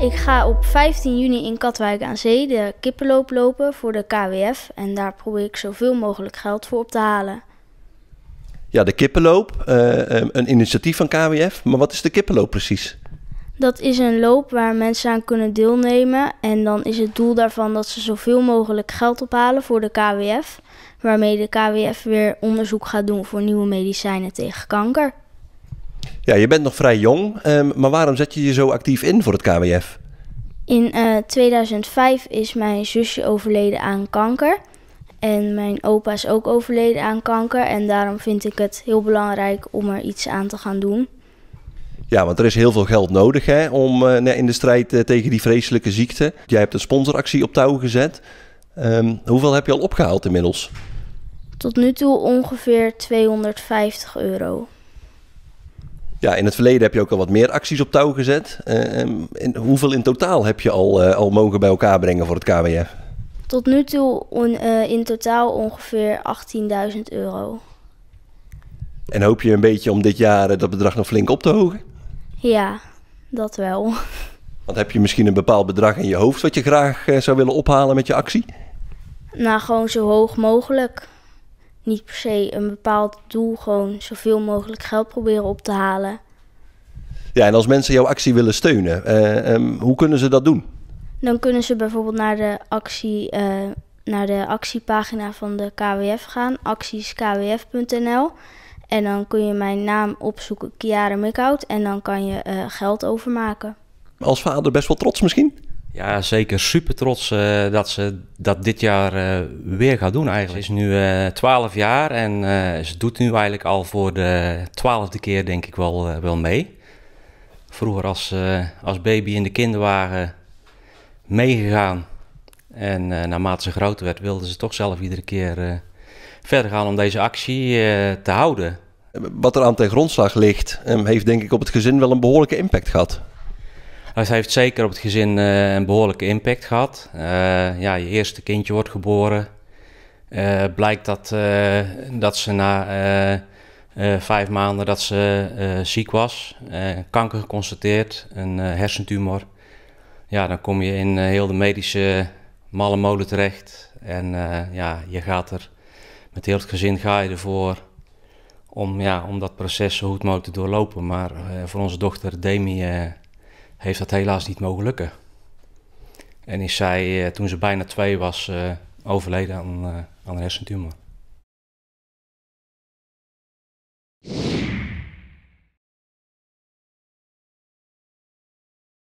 Ik ga op 15 juni in Katwijk aan Zee de kippenloop lopen voor de KWF. En daar probeer ik zoveel mogelijk geld voor op te halen. Ja, de kippenloop, eh, eh, een initiatief van KWF. Maar wat is de kippenloop precies? Dat is een loop waar mensen aan kunnen deelnemen. En dan is het doel daarvan dat ze zoveel mogelijk geld ophalen voor de KWF. Waarmee de KWF weer onderzoek gaat doen voor nieuwe medicijnen tegen kanker. Ja, je bent nog vrij jong, ehm, maar waarom zet je je zo actief in voor het KWF? In uh, eh, 2005 is mijn zusje overleden aan kanker. En mijn opa is ook overleden aan kanker. En daarom vind ik het heel belangrijk om er iets aan te gaan doen. Ja, want er is heel veel geld nodig hè, om eh, in de strijd eh, tegen die vreselijke ziekte. Jij hebt een sponsoractie op touw gezet. Ehm, hoeveel heb je al opgehaald inmiddels? Tot nu toe ongeveer 250 euro. Ja, in het verleden heb je ook al wat meer acties op touw gezet. En eh, ehm, hoeveel in totaal heb je al, eh, al mogen bij elkaar brengen voor het KWF? Tot nu toe eh, in totaal ongeveer 18.000 euro. En hoop je een beetje om dit jaar dat bedrag nog flink op te hogen? Ja, dat wel. Want heb je misschien een bepaald bedrag in je hoofd wat je graag zou willen ophalen met je actie? Nou, gewoon zo hoog mogelijk niet per se een bepaald doel, gewoon zoveel mogelijk geld proberen op te halen. Ja, en als mensen jouw actie willen steunen, eh, ehm, hoe kunnen ze dat doen? Dan kunnen ze bijvoorbeeld naar de, actie, eh, naar de actiepagina van de KWF gaan, actieskwf.nl. En dan kun je mijn naam opzoeken, Kiara Mikhout, en dan kan je eh, geld overmaken. Als vader best wel trots misschien? Ja, zeker super trots eh, dat ze dat dit jaar eh, weer gaat doen eigenlijk. Ze is nu uh, eh, 12 jaar en ze doet nu eigenlijk al voor de twaalfde keer denk ik wel, wel mee. Vroeger als, als baby in de kinderwagen meegegaan. En naarmate ze groter werd wilden ze toch zelf iedere keer verder gaan om deze actie te houden. Wat er aan ten grondslag ligt, ehm, heeft denk ik op het gezin wel een behoorlijke impact gehad. Dus nou, hij heeft zeker op het gezin eh, een behoorlijke impact gehad. Eh, ja, je eerste kindje wordt geboren. Eh, blijkt dat, dat ze na vijf maanden dat ze ziek was. kanker geconstateerd, een hersentumor. Ja, dan kom je in heel de medische malle molen terecht. En ja, je gaat er met heel het gezin ga je ervoor om, ja, om dat proces zo goed mogelijk te doorlopen. Maar voor onze dochter Demi heeft dat helaas niet mogen lukken. En is zij, eh, toen ze bijna twee was, eh, overleden aan, eh, aan een hersentumor.